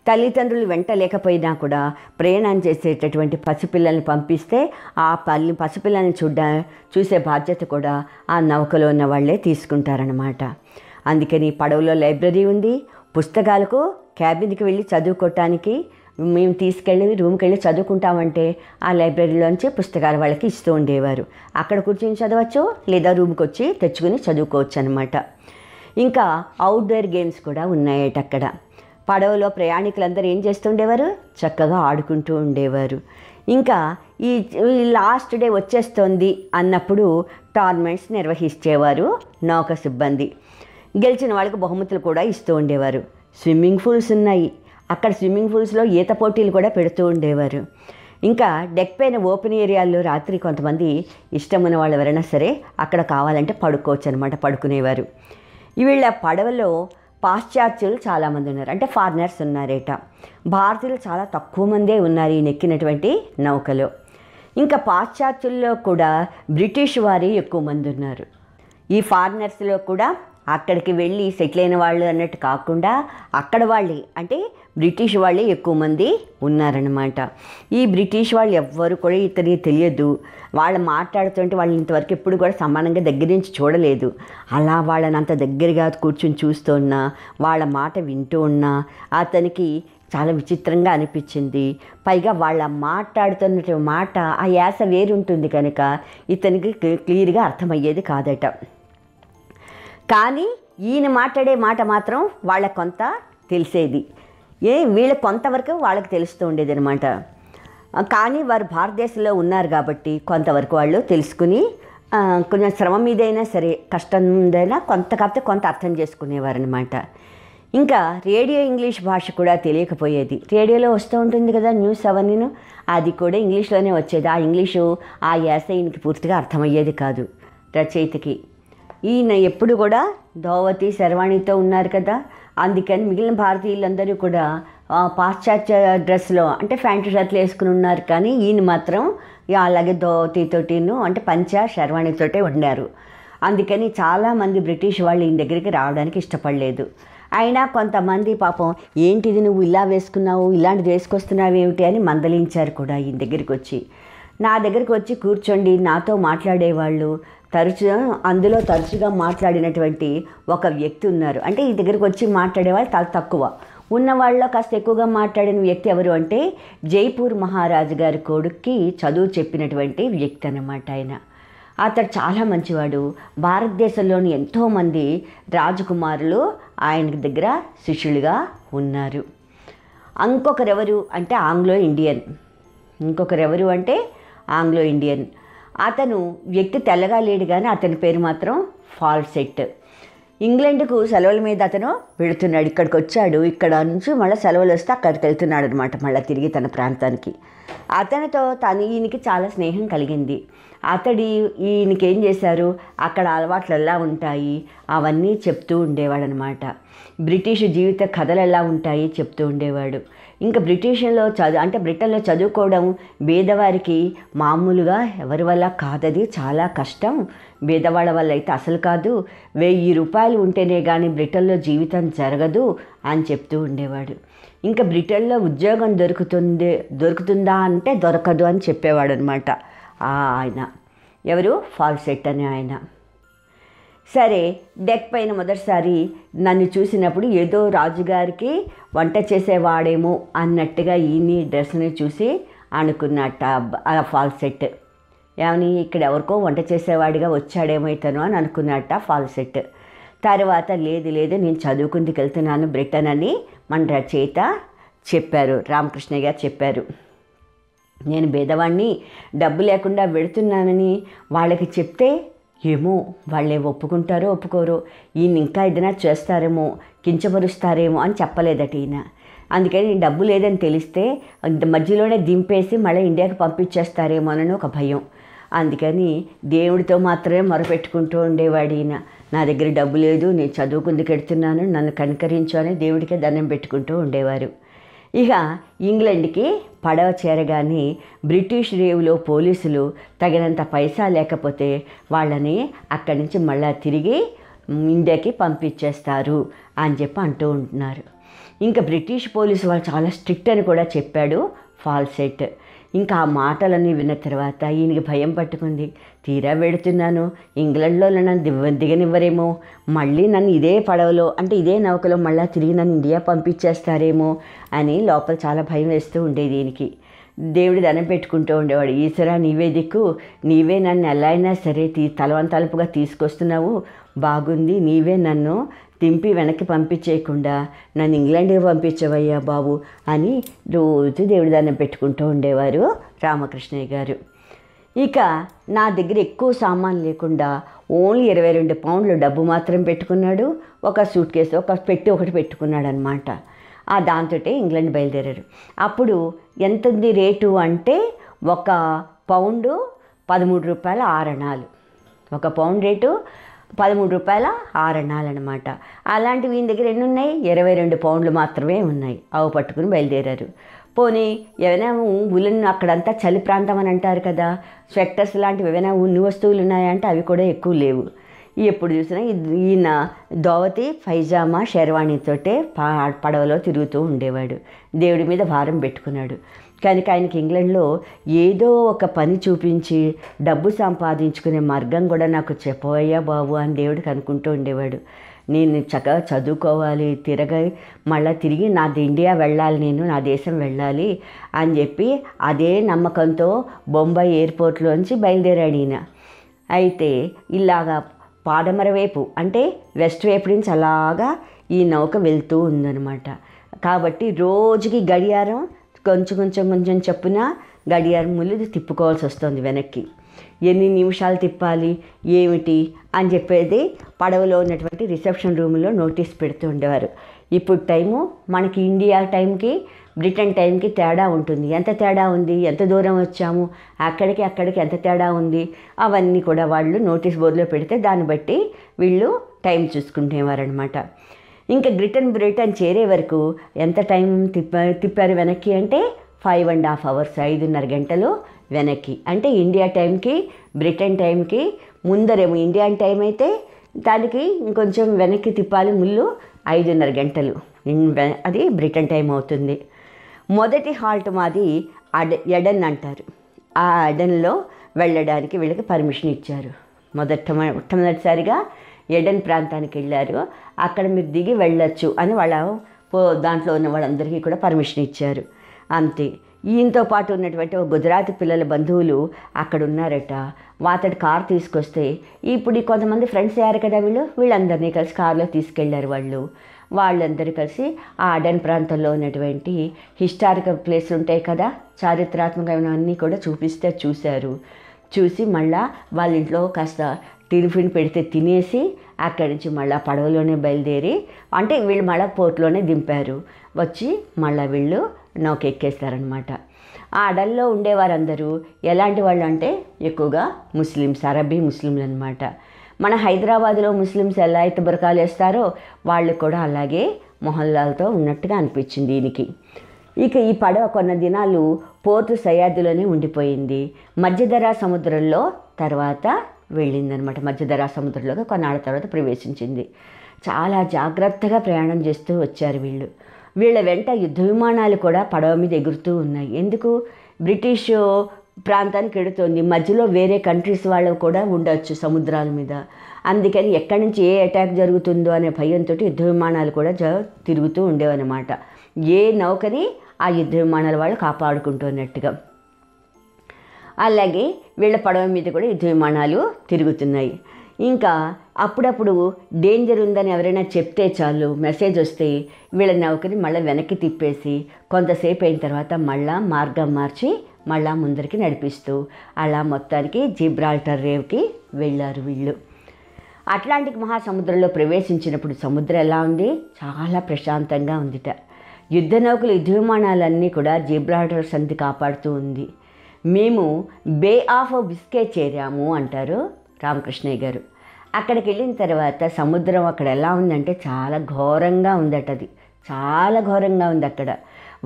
తల్లిదండ్రులు వెంట లేకపోయినా కూడా ప్రయాణం చేసేటటువంటి పసిపిల్లల్ని పంపిస్తే ఆ పల్లి పసిపిల్లల్ని చూడ చూసే బాధ్యత కూడా ఆ నౌకలో ఉన్న వాళ్ళే తీసుకుంటారనమాట అందుకని పడవలో లైబ్రరీ ఉంది పుస్తకాలకు క్యాబిన్కి వెళ్ళి చదువుకోవటానికి మేము తీసుకెళ్ళి రూమ్కి వెళ్ళి చదువుకుంటామంటే ఆ లైబ్రరీలోంచి పుస్తకాలు వాళ్ళకి ఇస్తూ ఉండేవారు అక్కడ కూర్చొని చదవచ్చు లేదా రూమ్కి వచ్చి తెచ్చుకుని చదువుకోవచ్చు అనమాట ఇంకా అవుట్డోర్ గేమ్స్ కూడా ఉన్నాయట అక్కడ పడవలో ప్రయాణికులందరూ ఏం చేస్తుండేవారు చక్కగా ఆడుకుంటూ ఉండేవారు ఇంకా ఈ లాస్ట్ డే వచ్చేస్తోంది అన్నప్పుడు టోర్నమెంట్స్ నిర్వహించేవారు నౌక సిబ్బంది గెలిచిన వాళ్ళకి బహుమతులు కూడా ఇస్తూ ఉండేవారు స్విమ్మింగ్ పూల్స్ ఉన్నాయి అక్కడ స్విమ్మింగ్ పూల్స్లో ఈత పోటీలు కూడా పెడుతూ ఉండేవారు ఇంకా డెక్ పైన ఓపెన్ ఏరియాల్లో రాత్రి కొంతమంది ఇష్టం ఉన్న వాళ్ళు ఎవరైనా సరే అక్కడ కావాలంటే పడుకోవచ్చు అనమాట పడుకునేవారు వీళ్ళ పడవలో పాశ్చాత్యులు చాలామంది ఉన్నారు అంటే ఫారినర్స్ ఉన్నారేట భారతీయులు చాలా తక్కువ మందే ఉన్నారు ఈ నెక్కినటువంటి నౌకలో ఇంకా పాశ్చాత్యుల్లో కూడా బ్రిటిష్ వారే ఎక్కువ మంది ఉన్నారు ఈ ఫారినర్స్లో కూడా అక్కడికి వెళ్ళి సెటిల్ అయిన వాళ్ళు అన్నట్టు కాకుండా అక్కడ వాళ్ళే అంటే బ్రిటిష్ వాళ్ళే ఎక్కువ మంది ఉన్నారనమాట ఈ బ్రిటిష్ వాళ్ళు ఎవ్వరు కూడా ఇతనికి తెలియదు వాళ్ళు మాట్లాడుతుంటే వాళ్ళని ఇంతవరకు ఎప్పుడు కూడా సమానంగా దగ్గర నుంచి చూడలేదు అలా వాళ్ళని అంత దగ్గరగా కూర్చుని చూస్తూ ఉన్నా వాళ్ళ మాట వింటూ ఉన్నా అతనికి చాలా విచిత్రంగా అనిపించింది పైగా వాళ్ళ మాట్లాడుతున్న మాట ఆ యాస వేరుంటుంది కనుక ఇతనికి క్లియర్గా అర్థమయ్యేది కాదట కానీ ఈయన మాట్లాడే మాట మాత్రం వాళ్ళ కొంత తెలిసేది ఏ వీళ్ళ కొంతవరకు వాళ్ళకి తెలుస్తూ ఉండేది అనమాట కానీ వారు భారతదేశంలో ఉన్నారు కాబట్టి కొంతవరకు వాళ్ళు తెలుసుకుని కొంచెం శ్రమ మీదైనా సరే కష్టం మీదైనా కొంత కాకపోతే కొంత అర్థం చేసుకునేవారనమాట ఇంకా రేడియో ఇంగ్లీష్ భాష కూడా తెలియకపోయేది రేడియోలో వస్తూ ఉంటుంది కదా న్యూస్ అవన్నీను అది కూడా ఇంగ్లీష్లోనే వచ్చేది ఆ ఇంగ్లీషు ఆ యాస ఈయనకి పూర్తిగా అర్థమయ్యేది కాదు రచయితకి ఈయన ఎప్పుడు కూడా దోవతి శర్వాణితో ఉన్నారు కదా అందుకని మిగిలిన భారతీయులందరూ కూడా పాశ్చాత్య డ్రెస్లో అంటే ఫ్యాంటీ షర్ట్లు వేసుకుని ఉన్నారు కానీ ఈయన మాత్రం అలాగే ధోతీతోటిను అంటే పంచ శర్వాణితోటే ఉన్నారు అందుకని చాలామంది బ్రిటిష్ వాళ్ళు ఈయన దగ్గరికి రావడానికి ఇష్టపడలేదు అయినా కొంతమంది పాపం ఏంటిది నువ్వు ఇలా వేసుకున్నావు ఇలాంటిది వేసుకొస్తున్నావు ఏమిటి అని మందలించారు కూడా ఈయన దగ్గరికి వచ్చి నా దగ్గరికి వచ్చి కూర్చోండి నాతో మాట్లాడేవాళ్ళు తరచుగా అందులో తరచుగా మాట్లాడినటువంటి ఒక వ్యక్తి ఉన్నారు అంటే ఈ దగ్గరికి వచ్చి మాట్లాడేవాళ్ళు చాలా తక్కువ ఉన్న వాళ్ళలో కాస్త ఎక్కువగా మాట్లాడిన వ్యక్తి ఎవరు అంటే జైపూర్ మహారాజు గారి కొడుక్కి చదువు చెప్పినటువంటి వ్యక్తి అన్నమాట ఆయన అతడు చాలా మంచివాడు భారతదేశంలోని ఎంతోమంది రాజకుమారులు ఆయన దగ్గర శిష్యులుగా ఉన్నారు ఇంకొకరెవరు అంటే ఆంగ్లో ఇండియన్ ఇంకొకరెవరు అంటే ఆంగ్లో ఇండియన్ అతను వ్యక్తి తెల్లగా లేడు కానీ అతని పేరు మాత్రం ఫాల్సెట్ ఇంగ్లాండ్కు సెలవుల మీద అతను వెళుతున్నాడు ఇక్కడికి వచ్చాడు ఇక్కడ నుంచి మళ్ళీ సెలవులు వస్తే అక్కడికి వెళ్తున్నాడు అనమాట మళ్ళీ తిరిగి తన ప్రాంతానికి అతనితో తను ఈయనకి చాలా స్నేహం కలిగింది అతడి ఈయనకి ఏం చేశారు అక్కడ అలవాట్లు ఎలా ఉంటాయి అవన్నీ చెప్తూ ఉండేవాడు అనమాట బ్రిటిష్ జీవిత కథలు ఎలా ఉంటాయి చెప్తూ ఉండేవాడు ఇంకా బ్రిటిషన్లో చదువు అంటే బ్రిటన్లో చదువుకోవడం బీదవారికి మామూలుగా ఎవరి వల్ల కాదది చాలా కష్టం బీదవాళ్ళ వల్ల అయితే అసలు కాదు వెయ్యి రూపాయలు ఉంటేనే కానీ బ్రిటన్లో జీవితం జరగదు అని చెప్తూ ఉండేవాడు ఇంకా బ్రిటన్లో ఉద్యోగం దొరుకుతుంది దొరుకుతుందా అంటే దొరకదు అని చెప్పేవాడు అనమాట ఆయన ఎవరు ఫాల్సెట్ అనే ఆయన సరే డెక్ పైన మొదటిసారి నన్ను చూసినప్పుడు ఏదో రాజుగారికి వంట చేసేవాడేమో అన్నట్టుగా ఈ డ్రెస్ని చూసి అనుకున్నట్ట ఆ ఫాల్ సెట్ ఏమని ఇక్కడ ఎవరికో వంట చేసేవాడిగా వచ్చాడేమో ఇతను అని అనుకున్నట్ట ఫాల్ సెట్ తర్వాత లేదు లేదు నేను చదువుకుందుకు వెళ్తున్నాను బ్రిటన్ అని మన రచయిత చెప్పారు రామకృష్ణ గారు చెప్పారు నేను భేదవాణ్ణి డబ్బు లేకుండా వెళుతున్నానని వాళ్ళకి చెప్తే ఏమో వాళ్ళే ఒప్పుకుంటారో ఒప్పుకోరో ఈయన ఇంకా ఏదైనా చేస్తారేమో కించపరుస్తారేమో అని చెప్పలేదట ఈయన అందుకని డబ్బు లేదని తెలిస్తే మధ్యలోనే దింపేసి మళ్ళీ ఇండియాకి పంపించేస్తారేమో అని ఒక భయం అందుకని దేవుడితో మాత్రమే మొరపెట్టుకుంటూ ఉండేవాడు ఈయన నా దగ్గర డబ్బు లేదు నేను చదువుకుందుకు ఎడుతున్నాను నన్ను కనికరించు అని దేవుడికే దండం పెట్టుకుంటూ ఉండేవారు ఇక ఇంగ్లండ్కి పడవ చేరగానే బ్రిటిష్ రేవులో పోలీసులు తగినంత పైసా లేకపోతే వాళ్ళని అక్కడి నుంచి మళ్ళా తిరిగి ఇండియాకి పంపించేస్తారు అని చెప్పి అంటూ ఉంటున్నారు ఇంకా బ్రిటిష్ పోలీసు వాళ్ళు చాలా స్ట్రిక్ట్ అని కూడా చెప్పాడు ఫాల్సెట్ ఇంకా ఆ మాటలన్నీ విన్న తర్వాత ఈయనకి భయం పట్టుకుంది తీరా వెడుతున్నాను ఇంగ్లండ్లో నన్ను దివ్వ దిగనివ్వరేమో మళ్ళీ నన్ను ఇదే పడవలో అంటే ఇదే నౌకలో మళ్ళీ తిరిగి నన్ను ఇండియా పంపించేస్తారేమో అని లోపల చాలా భయం వేస్తూ ఉండేది దీనికి దేవుడు దనం పెట్టుకుంటూ ఉండేవాడు ఈశ్వరా నీవే దిక్కు నీవే నన్ను ఎలా అయినా సరే తీ తలవంతలుపుగా తీసుకొస్తున్నావు బాగుంది నీవే నన్ను తింపి వెనక్కి పంపించేయకుండా నన్ను ఇంగ్లాండ్కి పంపించవయ్యా బాబు అని రోజు దేవుడి దండం పెట్టుకుంటూ ఉండేవారు రామకృష్ణయ్య గారు ఇక నా దగ్గర ఎక్కువ సామాన్ లేకుండా ఓన్లీ ఇరవై రెండు పౌండ్లు డబ్బు మాత్రం పెట్టుకున్నాడు ఒక సూట్ కేసు ఒక పెట్టి ఒకటి పెట్టుకున్నాడు అనమాట ఆ దాంతో ఇంగ్లాండ్ బయలుదేరారు అప్పుడు ఎంతది రేటు అంటే ఒక పౌండు పదమూడు రూపాయల ఆరణాలు ఒక పౌండ్ రేటు పదమూడు రూపాయల ఆరణాలు అనమాట అలాంటివి ఈయన దగ్గర ఎన్ని ఉన్నాయి ఇరవై రెండు పౌండ్లు మాత్రమే ఉన్నాయి అవి పట్టుకుని బయలుదేరారు పోనీ ఏమైనా ఉలెన్ అక్కడంతా చలి ప్రాంతం అని అంటారు కదా స్వెక్టర్స్ లాంటివి ఏమైనా ఉన్ని వస్తువులు ఉన్నాయంటే అవి కూడా ఎక్కువ లేవు ఎప్పుడు చూసినా ఈయన దోవతి ఫైజామా పా పడవలో తిరుగుతూ ఉండేవాడు దేవుడి మీద భారం పెట్టుకున్నాడు కనుక ఆయనకి ఇంగ్లండ్లో ఏదో ఒక పని చూపించి డబ్బు సంపాదించుకునే మార్గం కూడా నాకు చెప్పవయ్యా బాబు అని దేవుడికి అనుకుంటూ ఉండేవాడు నేను చక్కగా చదువుకోవాలి తిరగ మళ్ళీ తిరిగి నాది ఇండియా వెళ్ళాలి నేను నా దేశం వెళ్ళాలి అని చెప్పి అదే నమ్మకంతో బొంబాయి ఎయిర్పోర్ట్లోంచి బయలుదేరాడు ఈయన అయితే ఇలాగా పాడమర వైపు అంటే వెస్ట్ వైపు నుంచి అలాగా ఈ నౌక వెళ్తూ ఉందన్నమాట కాబట్టి రోజుకి గడియారం కొంచెం కొంచెం కొంచెం చెప్పున గడియారం ముళ్ళు తిప్పుకోవాల్సి వస్తుంది వెనక్కి ఎన్ని నిమిషాలు తిప్పాలి ఏమిటి అని చెప్పేది పడవలో ఉన్నటువంటి రిసెప్షన్ రూమ్లో నోటీస్ పెడుతూ ఉండేవారు ఇప్పుడు టైము మనకి ఇండియా టైంకి బ్రిటన్ టైంకి తేడా ఉంటుంది ఎంత తేడా ఉంది ఎంత దూరం వచ్చాము అక్కడికి అక్కడికి ఎంత తేడా ఉంది అవన్నీ కూడా వాళ్ళు నోటీస్ బోర్డులో పెడితే దాన్ని బట్టి వీళ్ళు టైం చూసుకుంటేవారనమాట ఇంకా బ్రిటన్ బ్రిటన్ చేరే వరకు ఎంత టైం తిప్ప తిప్పారు వెనక్కి అంటే ఫైవ్ అండ్ హాఫ్ అవర్స్ ఐదున్నర గంటలు వెనక్కి అంటే ఇండియా టైంకి బ్రిటన్ టైంకి ముందరేమో ఇండియన్ టైం అయితే దానికి ఇంకొంచెం వెనక్కి తిప్పాలి ముళ్ళు ఐదున్నర గంటలు అది బ్రిటన్ టైం అవుతుంది మొదటి హాల్ట్ మాది అడ ఎడన్ అంటారు ఆ ఎడన్లో వెళ్ళడానికి వీళ్ళకి పర్మిషన్ ఇచ్చారు మొదట మొట్టమొదటిసారిగా ఎడన్ ప్రాంతానికి వెళ్ళారు అక్కడ మీరు దిగి వెళ్ళొచ్చు అని వాళ్ళ దాంట్లో ఉన్న వాళ్ళందరికీ కూడా పర్మిషన్ ఇచ్చారు అంతే ఈయనతో పాటు ఉన్నటువంటి గుజరాతీ పిల్లల బంధువులు అక్కడ ఉన్నారట అతడు కార్ తీసుకొస్తే ఇప్పుడు కొంతమంది ఫ్రెండ్స్ అయ్యారు కదా వీళ్ళు వీళ్ళందరినీ కలిసి కారులో తీసుకెళ్లారు వాళ్ళు వాళ్ళందరూ కలిసి ఆ అడన్ ప్రాంతంలో ఉన్నటువంటి హిస్టారికల్ ప్లేస్ ఉంటాయి కదా చారిత్రాత్మకమైనవన్నీ కూడా చూపిస్తే చూశారు చూసి మళ్ళా వాళ్ళ ఇంట్లో కాస్త టిఫిన్ పెడితే తినేసి అక్కడి నుంచి మళ్ళీ పడవలోనే బయలుదేరి అంటే వీళ్ళు మళ్ళీ పోర్ట్లోనే దింపారు వచ్చి మళ్ళీ వీళ్ళు ఎక్కేస్తారనమాట ఆ అడల్లో ఉండేవారందరూ ఎలాంటి వాళ్ళు అంటే ఎక్కువగా ముస్లిమ్స్ అరబీ ముస్లింలు అనమాట మన హైదరాబాద్లో ముస్లిమ్స్ ఎలా అయితే బురకాలు వేస్తారో వాళ్ళు కూడా అలాగే మొహల్లాలతో ఉన్నట్టుగా అనిపించింది దీనికి ఇక ఈ పడవ కొన్న దినాలు పోర్టు సయాదులోనే ఉండిపోయింది మధ్యధరా సముద్రంలో తర్వాత వెళ్ళిందనమాట మధ్యధరా సముద్రంలోకి కొన్నాళ్ళ తర్వాత ప్రవేశించింది చాలా జాగ్రత్తగా ప్రయాణం చేస్తూ వచ్చారు వీళ్ళు వీళ్ళ వెంట యుద్ధ విమానాలు కూడా పడవ మీద ఎగురుతూ ఉన్నాయి ఎందుకు బ్రిటిష్ ప్రాంతానికి ఎడుతోంది మధ్యలో వేరే కంట్రీస్ వాళ్ళు కూడా ఉండవచ్చు సముద్రాల మీద అందుకని ఎక్కడి నుంచి ఏ అటాక్ జరుగుతుందో అనే భయంతో యుద్ధ విమానాలు కూడా జ తిరుగుతూ ఉండేవన్నమాట ఏ నౌకని ఆ యుద్ధ విమానాల వాళ్ళు కాపాడుకుంటున్నట్టుగా అలాగే వీళ్ళ పడవ మీద కూడా యుద్ధ విమానాలు తిరుగుతున్నాయి ఇంకా అప్పుడప్పుడు డేంజర్ ఉందని ఎవరైనా చెప్తే చాలు మెసేజ్ వస్తే వీళ్ళని ఒకరి మళ్ళీ వెనక్కి తిప్పేసి కొంతసేపు అయిన తర్వాత మళ్ళా మార్గం మార్చి మళ్ళా ముందరికి నడిపిస్తూ అలా మొత్తానికి జిబ్రాల్టర్ రేవ్కి వెళ్ళారు వీళ్ళు అట్లాంటిక్ మహాసముద్రంలో ప్రవేశించినప్పుడు సముద్రం ఎలా ఉంది చాలా ప్రశాంతంగా ఉందిట యుద్ధ నౌకలు యుద్ధ విమానాలన్నీ కూడా జిబ్రాల్టర్ సంధి కాపాడుతూ ఉంది మేము బే ఆఫ్ బిస్కే చేరాము అంటారు రామకృష్ణయ్య గారు అక్కడికి వెళ్ళిన తర్వాత సముద్రం అక్కడ ఎలా ఉందంటే చాలా ఘోరంగా ఉందట అది చాలా ఘోరంగా ఉంది అక్కడ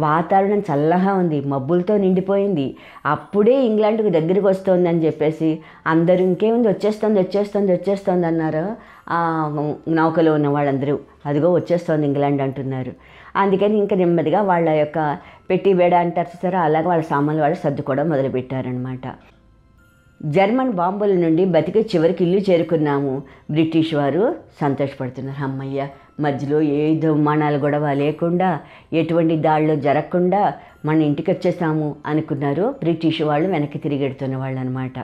వాతావరణం చల్లగా ఉంది మబ్బులతో నిండిపోయింది అప్పుడే ఇంగ్లాండ్కి దగ్గరికి అని చెప్పేసి అందరూ ఇంకేముంది వచ్చేస్తుంది వచ్చేస్తుంది వచ్చేస్తుంది అన్నారు నౌకలో ఉన్న వాళ్ళందరూ అదిగో వచ్చేస్తుంది ఇంగ్లాండ్ అంటున్నారు అందుకని ఇంకా నెమ్మదిగా వాళ్ళ యొక్క పెట్టి వేడ అంటారు సార్ అలాగే వాళ్ళ సామాన్లు వాళ్ళు సర్దుకోవడం మొదలుపెట్టారనమాట జర్మన్ బాంబుల నుండి బతికి చివరికి ఇల్లు చేరుకున్నాము బ్రిటిష్ వారు సంతోషపడుతున్నారు అమ్మయ్య మధ్యలో ఏ దుమానాలు గొడవ లేకుండా ఎటువంటి దాడులు జరగకుండా మన ఇంటికి వచ్చేసాము అనుకున్నారు బ్రిటిష్ వాళ్ళు వెనక్కి తిరిగెడుతున్న వాళ్ళు అనమాట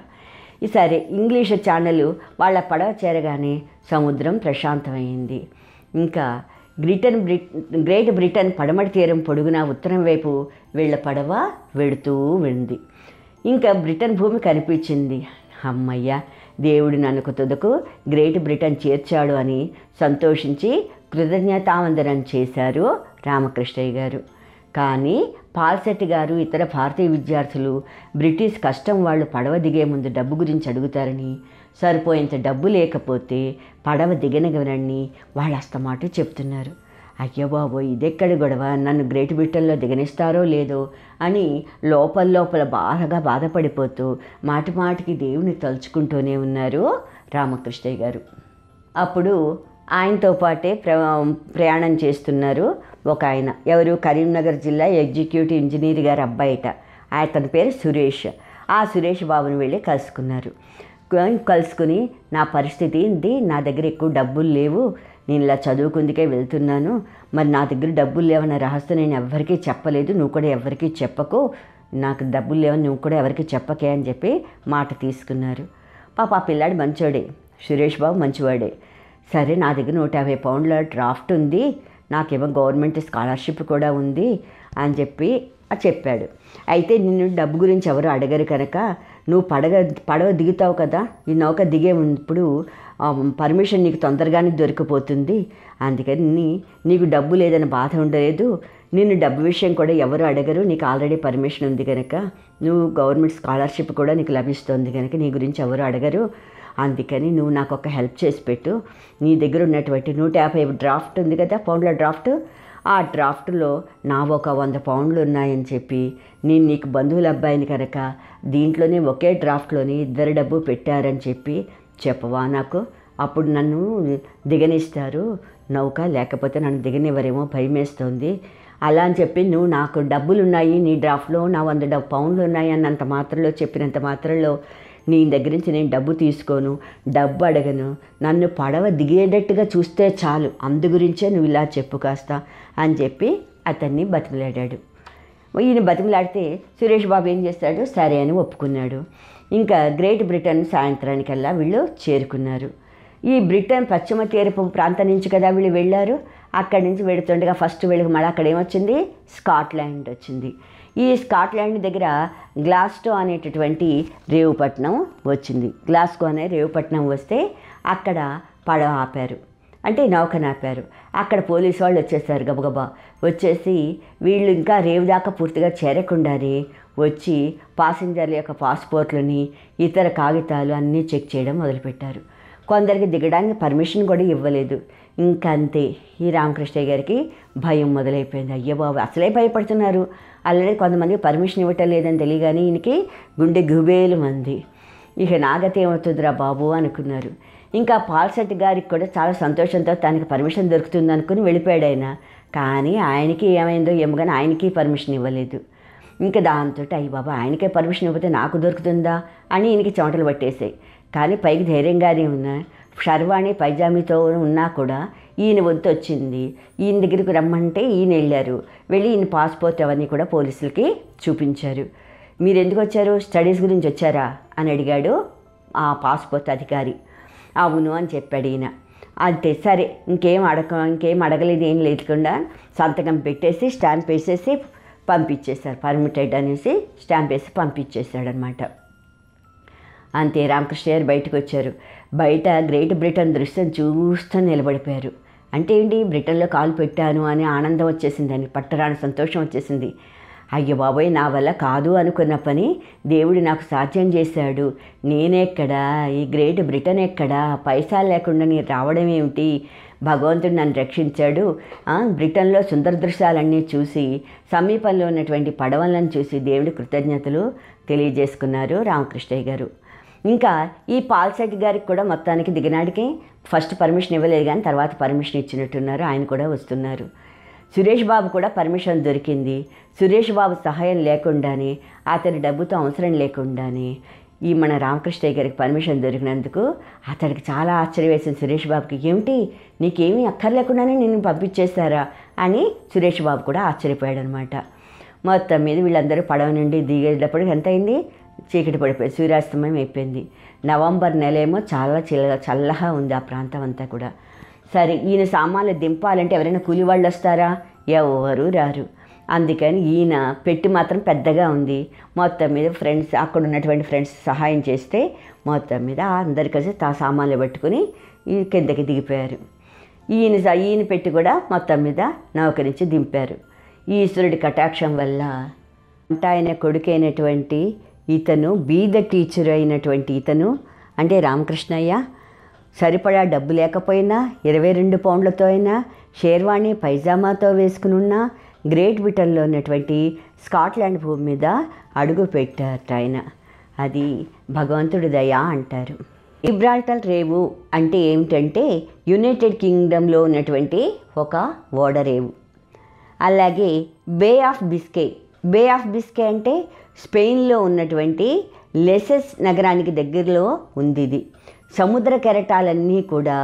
ఈసారి ఇంగ్లీష్ ఛానల్ వాళ్ళ పడవ చేరగానే సముద్రం ప్రశాంతమైంది ఇంకా బ్రిటన్ బ్రి గ్రేట్ బ్రిటన్ పడమటి తీరం పొడుగున ఉత్తరం వైపు వీళ్ళ పడవ వెడుతూ ఉంది ఇంకా బ్రిటన్ భూమి కనిపించింది అమ్మయ్య దేవుడు నన్ను తుదకు గ్రేట్ బ్రిటన్ చేర్చాడు అని సంతోషించి కృతజ్ఞతావందనం చేశారు రామకృష్ణయ్య గారు కానీ పాల్సెట్ గారు ఇతర భారతీయ విద్యార్థులు బ్రిటిష్ కష్టం వాళ్ళు పడవ దిగే ముందు డబ్బు గురించి అడుగుతారని సరిపోయేంత డబ్బు లేకపోతే పడవ దిగనగనని వాళ్ళు అస్తమాట చెప్తున్నారు అయ్యో బాబు ఇదెక్కడ గొడవ నన్ను గ్రేట్ బ్రిటన్లో దిగనిస్తారో లేదో అని లోపల లోపల బాగా బాధపడిపోతూ మాటి మాటికి దేవుని తలుచుకుంటూనే ఉన్నారు రామకృష్ణయ్య గారు అప్పుడు ఆయనతో పాటే ప్రయాణం చేస్తున్నారు ఒక ఆయన ఎవరు కరీంనగర్ జిల్లా ఎగ్జిక్యూటివ్ ఇంజనీర్ గారు అబ్బాయిట అతని పేరు సురేష్ ఆ సురేష్ బాబుని వెళ్ళి కలుసుకున్నారు కలుసుకుని నా పరిస్థితి ఏంది నా దగ్గర ఎక్కువ డబ్బులు లేవు నేను ఇలా చదువుకుందుకే వెళ్తున్నాను మరి నా దగ్గర డబ్బులు లేవన్న రహస్యం నేను ఎవ్వరికీ చెప్పలేదు నువ్వు కూడా ఎవరికీ చెప్పకు నాకు డబ్బులు లేవని నువ్వు కూడా ఎవరికి చెప్పకే అని చెప్పి మాట తీసుకున్నారు పాప ఆ పిల్లాడు మంచివాడే సురేష్ బాబు మంచివాడే సరే నా దగ్గర నూట యాభై పౌండ్ల డ్రాఫ్ట్ ఉంది నాకేమో గవర్నమెంట్ స్కాలర్షిప్ కూడా ఉంది అని చెప్పి చెప్పాడు అయితే నిన్ను డబ్బు గురించి ఎవరు అడగరు కనుక నువ్వు పడగ పడవ దిగుతావు కదా ఈ నౌక దిగే ఇప్పుడు పర్మిషన్ నీకు తొందరగానే దొరికిపోతుంది అందుకని నీకు డబ్బు లేదని బాధ ఉండలేదు నేను డబ్బు విషయం కూడా ఎవరు అడగరు నీకు ఆల్రెడీ పర్మిషన్ ఉంది కనుక నువ్వు గవర్నమెంట్ స్కాలర్షిప్ కూడా నీకు లభిస్తుంది కనుక నీ గురించి ఎవరు అడగరు అందుకని నువ్వు నాకు ఒక హెల్ప్ చేసి పెట్టు నీ దగ్గర ఉన్నటువంటి నూట యాభై డ్రాఫ్ట్ ఉంది కదా ఫోన్లో డ్రాఫ్ట్ ఆ డ్రాఫ్ట్లో నా ఒక వంద పౌండ్లు ఉన్నాయని చెప్పి నేను నీకు బంధువుల అబ్బాయిని కనుక దీంట్లోనే ఒకే డ్రాఫ్ట్లోని ఇద్దరు డబ్బు పెట్టారని చెప్పి చెప్పవా నాకు అప్పుడు నన్ను దిగనిస్తారు నౌక లేకపోతే నన్ను దిగనివ్వరేమో భయమేస్తుంది అలా అని చెప్పి నువ్వు నాకు డబ్బులు ఉన్నాయి నీ డ్రాఫ్ట్లో నా వంద పౌండ్లు ఉన్నాయి అన్నంత మాత్రలో చెప్పినంత మాత్రలో నీ దగ్గర నుంచి నేను డబ్బు తీసుకోను డబ్బు అడగను నన్ను పడవ దిగేటట్టుగా చూస్తే చాలు అందు గురించే నువ్వు ఇలా చెప్పు కాస్త అని చెప్పి అతన్ని బతిమలాడాడు ఈయన బతిమలాడితే సురేష్ బాబు ఏం చేస్తాడు సరే అని ఒప్పుకున్నాడు ఇంకా గ్రేట్ బ్రిటన్ సాయంత్రానికల్లా వీళ్ళు చేరుకున్నారు ఈ బ్రిటన్ పశ్చిమ తీరపు ప్రాంతం నుంచి కదా వీళ్ళు వెళ్ళారు అక్కడి నుంచి వెళుతుండగా ఫస్ట్ వీళ్ళకి మళ్ళీ అక్కడ ఏమొచ్చింది స్కాట్లాండ్ వచ్చింది ఈ స్కాట్లాండ్ దగ్గర గ్లాస్టో అనేటటువంటి రేవుపట్నం వచ్చింది గ్లాస్కో అనే రేవుపట్నం వస్తే అక్కడ పడవ ఆపారు అంటే నౌక నాపారు అక్కడ పోలీసు వాళ్ళు వచ్చేసారు గబగబా వచ్చేసి వీళ్ళు ఇంకా రేవు దాకా పూర్తిగా చేరకుండానే వచ్చి పాసింజర్ల యొక్క పాస్పోర్ట్లని ఇతర కాగితాలు అన్నీ చెక్ చేయడం మొదలుపెట్టారు కొందరికి దిగడానికి పర్మిషన్ కూడా ఇవ్వలేదు ఇంకంతే ఈ రామకృష్ణ గారికి భయం మొదలైపోయింది అయ్యో బాబు అసలే భయపడుతున్నారు ఆల్రెడీ కొంతమందికి పర్మిషన్ ఇవ్వటం లేదని తెలియగానే ఈయనకి గుండె గుబేలు మంది ఇక నాగతే ఏమవుతుందిరా బాబు అనుకున్నారు ఇంకా పాల్శెట్టి గారికి కూడా చాలా సంతోషంతో తనకి పర్మిషన్ దొరుకుతుంది అనుకుని వెళ్ళిపోయాడు ఆయన కానీ ఆయనకి ఏమైందో ఏమో కానీ ఆయనకి పర్మిషన్ ఇవ్వలేదు ఇంకా దాంతో అయ్యి బాబా ఆయనకే పర్మిషన్ ఇవ్వతే నాకు దొరుకుతుందా అని ఈయనకి చెమటలు పట్టేసాయి కానీ పైకి ధైర్యంగానే ఉన్నా షర్వాణి పైజామీతో ఉన్నా కూడా ఈయన వద్దు వచ్చింది ఈయన దగ్గరికి రమ్మంటే ఈయన వెళ్ళారు వెళ్ళి ఈయన పాస్పోర్ట్ అవన్నీ కూడా పోలీసులకి చూపించారు మీరు ఎందుకు వచ్చారు స్టడీస్ గురించి వచ్చారా అని అడిగాడు ఆ పాస్పోర్ట్ అధికారి అవును అని చెప్పాడు ఈయన అంతే సరే ఇంకేం అడగ ఇంకేం అడగలేదు ఏం లేకుండా సంతకం పెట్టేసి స్టాంప్ వేసేసి పంపించేశారు పర్మిటెడ్ అనేసి స్టాంప్ వేసి పంపించేశాడు అనమాట అంతే రామకృష్ణ గారు బయటకు వచ్చారు బయట గ్రేట్ బ్రిటన్ దృశ్యం చూస్తూ నిలబడిపోయారు అంటే ఏంటి బ్రిటన్లో కాలు పెట్టాను అని ఆనందం వచ్చేసింది అని పట్టరాని సంతోషం వచ్చేసింది అయ్యో బాబోయ్ నా వల్ల కాదు అనుకున్న పని దేవుడు నాకు సాధ్యం చేశాడు నేనెక్కడా ఈ గ్రేట్ బ్రిటన్ ఎక్కడా పైసలు లేకుండా నేను రావడం ఏమిటి భగవంతుడు నన్ను రక్షించాడు బ్రిటన్లో సుందర దృశ్యాలన్నీ చూసి సమీపంలో ఉన్నటువంటి పడవలను చూసి దేవుడి కృతజ్ఞతలు తెలియజేసుకున్నారు రామకృష్ణయ్య గారు ఇంకా ఈ పాల్శెట్టి గారికి కూడా మొత్తానికి దిగనాడికి ఫస్ట్ పర్మిషన్ ఇవ్వలేదు కానీ తర్వాత పర్మిషన్ ఇచ్చినట్టున్నారు ఆయన కూడా వస్తున్నారు సురేష్ బాబు కూడా పర్మిషన్ దొరికింది సురేష్ బాబు సహాయం లేకుండానే అతని డబ్బుతో అవసరం లేకుండానే ఈ మన రామకృష్ణయ్య గారికి పర్మిషన్ దొరికినందుకు అతడికి చాలా ఆశ్చర్య వేసింది సురేష్ బాబుకి ఏమిటి నీకేమీ అక్కర్లేకుండానే నేను పంపించేశారా అని సురేష్ బాబు కూడా ఆశ్చర్యపోయాడు అనమాట మొత్తం మీద వీళ్ళందరూ పడవ నుండి దిగేటప్పుడు ఎంత అయింది చీకటి పడిపోయింది సూర్యాస్తమయం అయిపోయింది నవంబర్ నెలేమో చాలా చిల్ల చల్లగా ఉంది ఆ ప్రాంతం అంతా కూడా సరే ఈయన సామాన్లు దింపాలంటే ఎవరైనా కూలి వాళ్ళు వస్తారా ఎవరు రారు అందుకని ఈయన పెట్టి మాత్రం పెద్దగా ఉంది మొత్తం మీద ఫ్రెండ్స్ అక్కడ ఉన్నటువంటి ఫ్రెండ్స్ సహాయం చేస్తే మొత్తం మీద అందరు కలిసి తా సామాన్లు పట్టుకుని ఈ కిందకి దిగిపోయారు ఈయన ఈయన పెట్టి కూడా మొత్తం మీద నౌక నుంచి దింపారు ఈశ్వరుడి కటాక్షం వల్ల అంటే ఆయన కొడుకైనటువంటి ఇతను బీద టీచర్ అయినటువంటి ఇతను అంటే రామకృష్ణయ్య సరిపడా డబ్బు లేకపోయినా ఇరవై రెండు పౌండ్లతో అయినా షేర్వాణి పైజామాతో వేసుకునున్న గ్రేట్ బ్రిటన్లో ఉన్నటువంటి స్కాట్లాండ్ భూమి మీద అడుగు పెట్టారు ఆయన అది భగవంతుడి దయా అంటారు ఇబ్రాల్టల్ రేవు అంటే ఏమిటంటే యునైటెడ్ కింగ్డమ్లో ఉన్నటువంటి ఒక ఓడరేవు అలాగే బే ఆఫ్ బిస్కే బే ఆఫ్ బిస్కే అంటే స్పెయిన్లో ఉన్నటువంటి లెసెస్ నగరానికి దగ్గరలో ఉంది ఇది సముద్ర కెరటాలన్నీ కూడా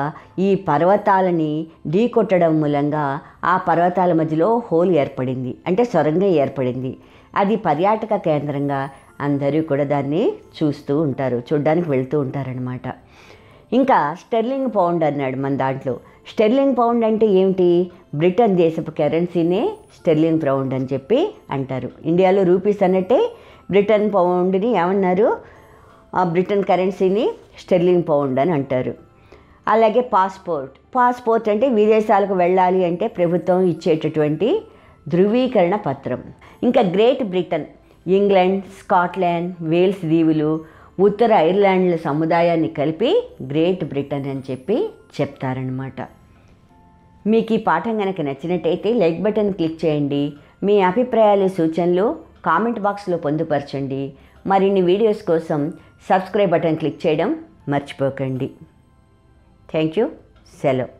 ఈ పర్వతాలని ఢీ కొట్టడం మూలంగా ఆ పర్వతాల మధ్యలో హోల్ ఏర్పడింది అంటే సొరంగం ఏర్పడింది అది పర్యాటక కేంద్రంగా అందరూ కూడా దాన్ని చూస్తూ ఉంటారు చూడ్డానికి వెళ్తూ ఉంటారనమాట ఇంకా స్టెర్లింగ్ పౌండ్ అన్నాడు మన దాంట్లో స్టెర్లింగ్ పౌండ్ అంటే ఏమిటి బ్రిటన్ దేశపు కరెన్సీనే స్టెర్లింగ్ పౌండ్ అని చెప్పి అంటారు ఇండియాలో రూపీస్ అన్నట్టే బ్రిటన్ పౌండ్ని ఏమన్నారు బ్రిటన్ కరెన్సీని స్టెర్లింగ్ పౌండ్ అని అంటారు అలాగే పాస్పోర్ట్ పాస్పోర్ట్ అంటే విదేశాలకు వెళ్ళాలి అంటే ప్రభుత్వం ఇచ్చేటటువంటి ధృవీకరణ పత్రం ఇంకా Great Britain England Scotland Wales దీవులు ఉత్తర ఐర్లాండ్ల సముదాయాన్ని కలిపి గ్రేట్ బ్రిటన్ అని చెప్పి చెప్తారనమాట మీకు ఈ పాఠం కనుక నచ్చినట్టయితే లైక్ బటన్ క్లిక్ చేయండి మీ అభిప్రాయాలు సూచనలు కామెంట్ బాక్స్లో పొందుపరచండి మరిన్ని వీడియోస్ కోసం సబ్స్క్రైబ్ బటన్ క్లిక్ చేయడం మర్చిపోకండి థ్యాంక్ యూ సెలవు